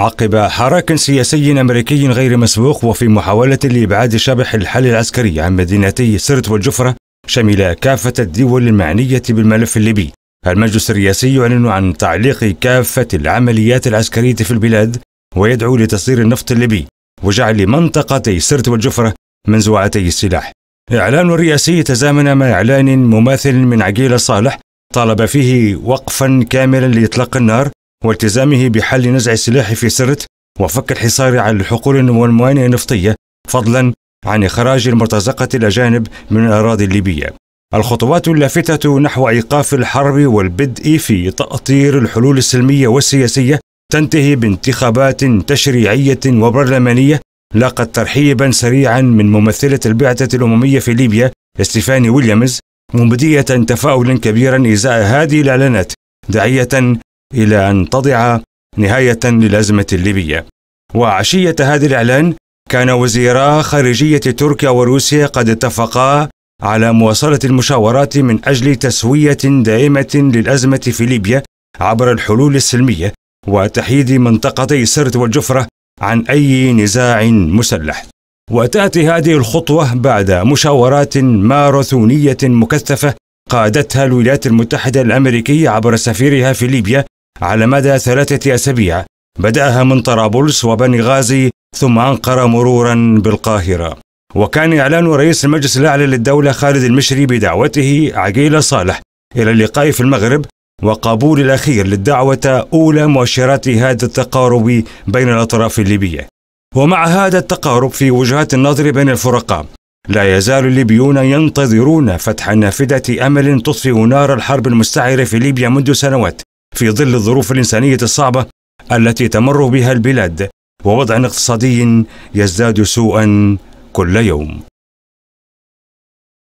عقب حراك سياسي أمريكي غير مسبوق وفي محاولة لإبعاد شبح الحل العسكري عن مدينتي سرت والجفرة شمل كافة الدول المعنية بالملف الليبي المجلس الرئاسي يعلن عن تعليق كافة العمليات العسكرية في البلاد ويدعو لتصدير النفط الليبي وجعل منطقتي سرت والجفرة منزوعتي السلاح إعلان الرئاسي تزامن مع إعلان مماثل من عقيلة صالح طالب فيه وقفا كاملا لإطلاق النار والتزامه بحل نزع السلاح في سرت وفك الحصار على الحقول والموانئ النفطية فضلا عن إخراج المرتزقة الأجانب من الأراضي الليبية الخطوات اللافتة نحو إيقاف الحرب والبدء في تأطير الحلول السلمية والسياسية تنتهي بانتخابات تشريعية وبرلمانية لاقت ترحيبا سريعا من ممثلة البعثة الأممية في ليبيا ستيفاني ويليامز مبدية تفاؤلا كبيرا إزاء هذه الإعلانات داعية إلى أن تضع نهاية للأزمة الليبية وعشية هذا الإعلان كان وزيرا خارجية تركيا وروسيا قد اتفقا على مواصلة المشاورات من أجل تسوية دائمة للأزمة في ليبيا عبر الحلول السلمية وتحييد منطقتي سرت والجفرة عن أي نزاع مسلح وتأتي هذه الخطوة بعد مشاورات ماراثونية مكثفة قادتها الولايات المتحدة الأمريكية عبر سفيرها في ليبيا على مدى ثلاثة أسابيع بدأها من طرابلس وبني غازي ثم أنقرة مرورا بالقاهرة وكان إعلان رئيس المجلس الأعلى للدولة خالد المشري بدعوته عقيلة صالح إلى اللقاء في المغرب وقبول الأخير للدعوة أولى مؤشرات هذا التقارب بين الأطراف الليبية ومع هذا التقارب في وجهات النظر بين الفرقاء لا يزال الليبيون ينتظرون فتح نافذة أمل تطفئ نار الحرب المستعرة في ليبيا منذ سنوات في ظل الظروف الإنسانية الصعبة التي تمر بها البلاد ووضع اقتصادي يزداد سوءا كل يوم